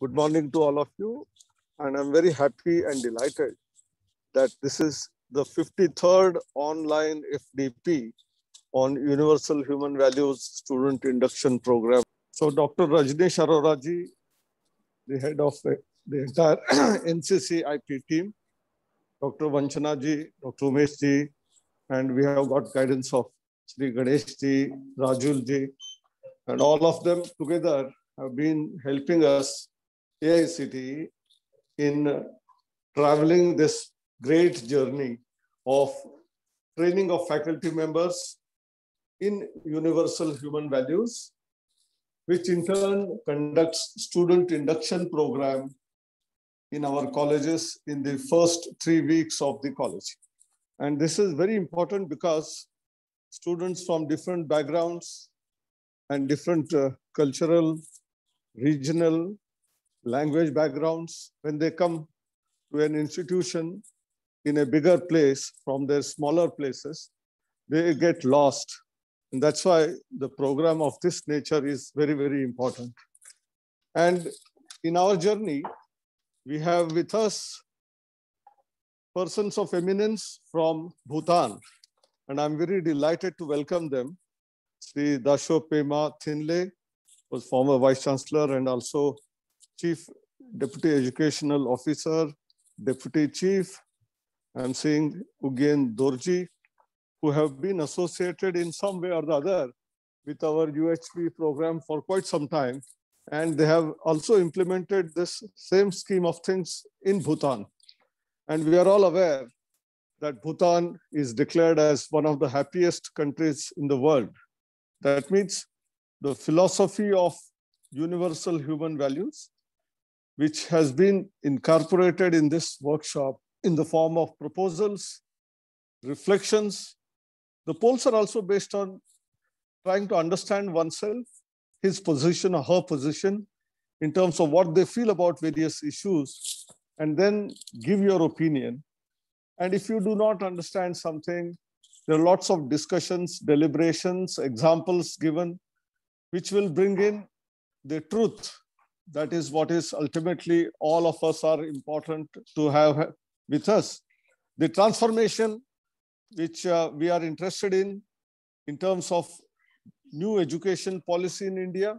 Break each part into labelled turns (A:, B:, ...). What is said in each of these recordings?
A: Good morning to all of you. And I'm very happy and delighted that this is the 53rd online FDP on Universal Human Values Student Induction Program. So Dr. Rajneesh the head of the entire NCC IP team, Dr. Vanchanaji, Dr. Umeshji, and we have got guidance of Sri Ganeshji, Rajulji, and all of them together have been helping us AICT in uh, traveling this great journey of training of faculty members in universal human values, which in turn conducts student induction program in our colleges in the first three weeks of the college. And this is very important because students from different backgrounds and different uh, cultural, regional, language backgrounds, when they come to an institution in a bigger place from their smaller places, they get lost. And that's why the program of this nature is very, very important. And in our journey, we have with us persons of eminence from Bhutan. And I'm very delighted to welcome them. Sri Dasho Pema Thinle was former Vice Chancellor and also Chief Deputy Educational Officer, Deputy Chief, I'm seeing again Dorji, who have been associated in some way or the other with our UHP program for quite some time. And they have also implemented this same scheme of things in Bhutan. And we are all aware that Bhutan is declared as one of the happiest countries in the world. That means the philosophy of universal human values which has been incorporated in this workshop in the form of proposals, reflections. The polls are also based on trying to understand oneself, his position or her position, in terms of what they feel about various issues, and then give your opinion. And if you do not understand something, there are lots of discussions, deliberations, examples given, which will bring in the truth that is what is ultimately all of us are important to have with us. The transformation which uh, we are interested in, in terms of new education policy in India,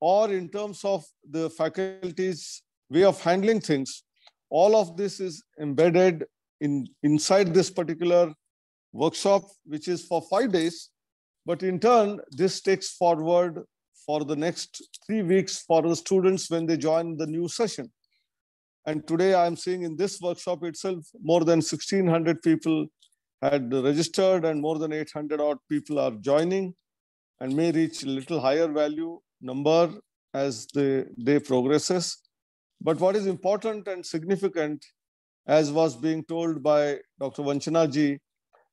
A: or in terms of the faculty's way of handling things, all of this is embedded in, inside this particular workshop, which is for five days. But in turn, this takes forward for the next three weeks for the students when they join the new session. And today I'm seeing in this workshop itself, more than 1600 people had registered and more than 800 odd people are joining and may reach a little higher value number as the day progresses. But what is important and significant, as was being told by Dr. Vanchanaji,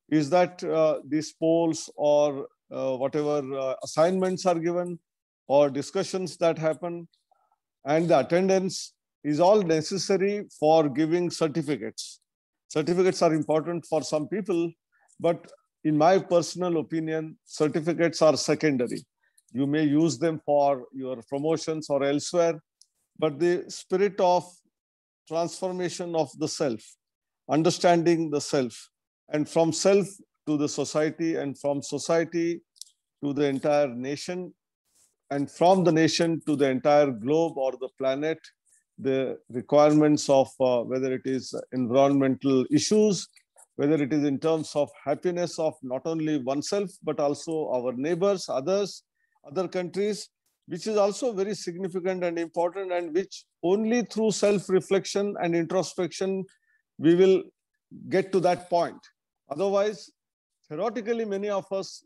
A: is that uh, these polls or uh, whatever uh, assignments are given or discussions that happen and the attendance is all necessary for giving certificates. Certificates are important for some people, but in my personal opinion, certificates are secondary. You may use them for your promotions or elsewhere, but the spirit of transformation of the self, understanding the self, and from self to the society, and from society to the entire nation and from the nation to the entire globe or the planet, the requirements of uh, whether it is environmental issues, whether it is in terms of happiness of not only oneself, but also our neighbors, others, other countries, which is also very significant and important and which only through self-reflection and introspection, we will get to that point. Otherwise, theoretically, many of us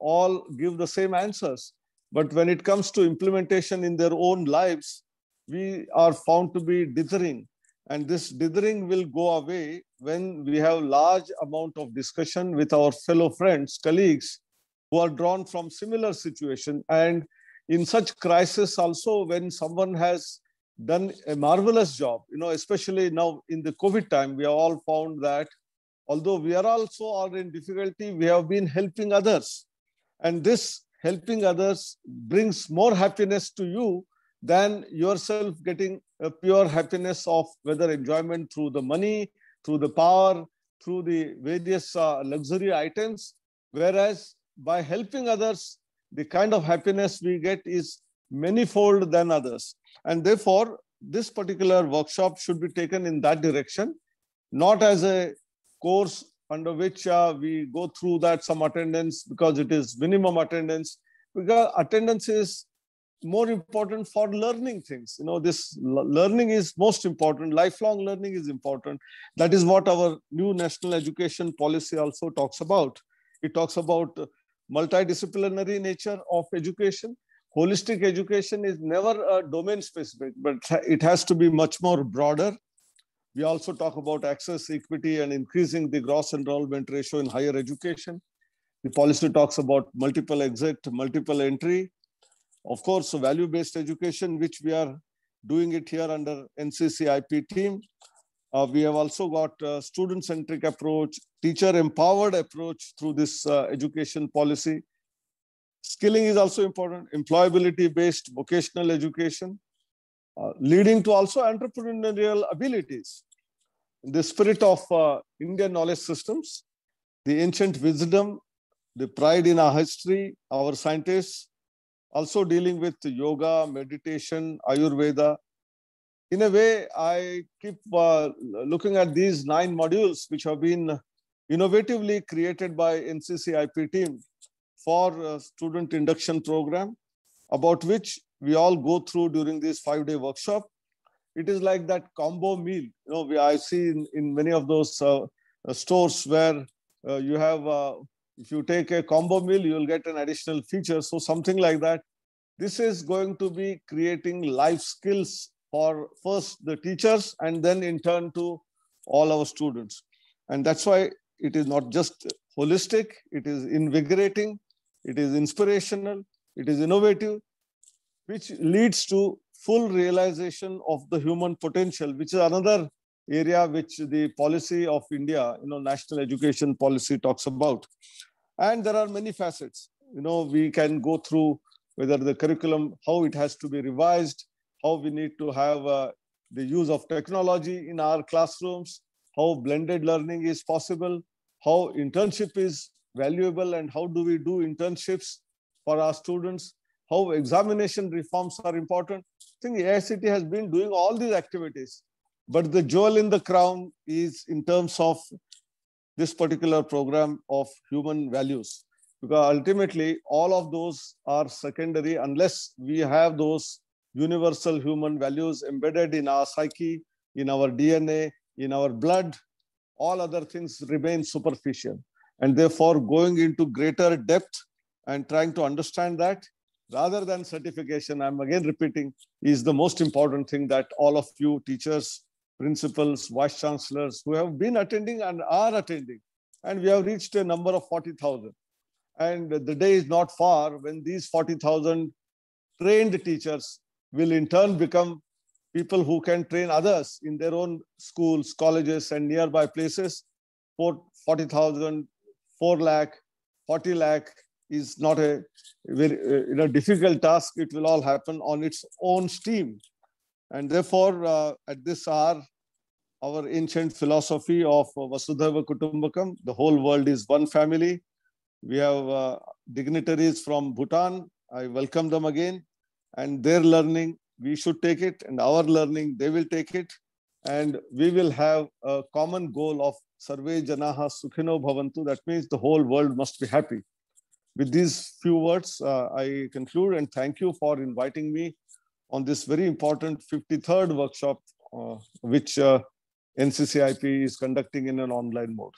A: all give the same answers, but when it comes to implementation in their own lives, we are found to be dithering. And this dithering will go away when we have large amount of discussion with our fellow friends, colleagues, who are drawn from similar situation. And in such crisis also, when someone has done a marvelous job, you know, especially now in the COVID time, we have all found that although we are also are in difficulty, we have been helping others. And this helping others brings more happiness to you than yourself getting a pure happiness of whether enjoyment through the money, through the power, through the various uh, luxury items. Whereas by helping others, the kind of happiness we get is manifold than others. And therefore, this particular workshop should be taken in that direction, not as a course under which uh, we go through that some attendance because it is minimum attendance because attendance is more important for learning things you know this learning is most important lifelong learning is important that is what our new national education policy also talks about it talks about multidisciplinary nature of education holistic education is never a domain specific but it has to be much more broader we also talk about access, equity, and increasing the gross enrollment ratio in higher education. The policy talks about multiple exit, multiple entry. Of course, value-based education, which we are doing it here under NCCIP team. Uh, we have also got student-centric approach, teacher-empowered approach through this uh, education policy. Skilling is also important, employability-based vocational education uh, leading to also entrepreneurial abilities. In the spirit of uh, Indian knowledge systems, the ancient wisdom, the pride in our history, our scientists also dealing with yoga, meditation, Ayurveda. In a way, I keep uh, looking at these nine modules which have been innovatively created by NCCIP team for uh, student induction program about which we all go through during this five day workshop it is like that combo meal you know we, i see in, in many of those uh, uh, stores where uh, you have uh, if you take a combo meal you'll get an additional feature so something like that this is going to be creating life skills for first the teachers and then in turn to all our students and that's why it is not just holistic it is invigorating it is inspirational it is innovative which leads to full realization of the human potential, which is another area which the policy of India, you know, national education policy talks about. And there are many facets. You know, we can go through whether the curriculum, how it has to be revised, how we need to have uh, the use of technology in our classrooms, how blended learning is possible, how internship is valuable, and how do we do internships for our students how examination reforms are important. I think AICT has been doing all these activities, but the jewel in the crown is in terms of this particular program of human values, because ultimately all of those are secondary unless we have those universal human values embedded in our psyche, in our DNA, in our blood, all other things remain superficial. And therefore, going into greater depth and trying to understand that rather than certification, I'm again repeating, is the most important thing that all of you teachers, principals, vice chancellors who have been attending and are attending. And we have reached a number of 40,000. And the day is not far when these 40,000 trained teachers will in turn become people who can train others in their own schools, colleges, and nearby places. 40,000, 4 lakh, 40 lakh, is not a very uh, you know difficult task. It will all happen on its own steam, and therefore uh, at this hour, our ancient philosophy of Vasudhaiva Kutumbakam, the whole world is one family. We have uh, dignitaries from Bhutan. I welcome them again, and their learning we should take it, and our learning they will take it, and we will have a common goal of Sarve Janaha Sukhino Bhavantu. That means the whole world must be happy with these few words, uh, I conclude and thank you for inviting me on this very important 53rd workshop, uh, which uh, NCCIP is conducting in an online mode.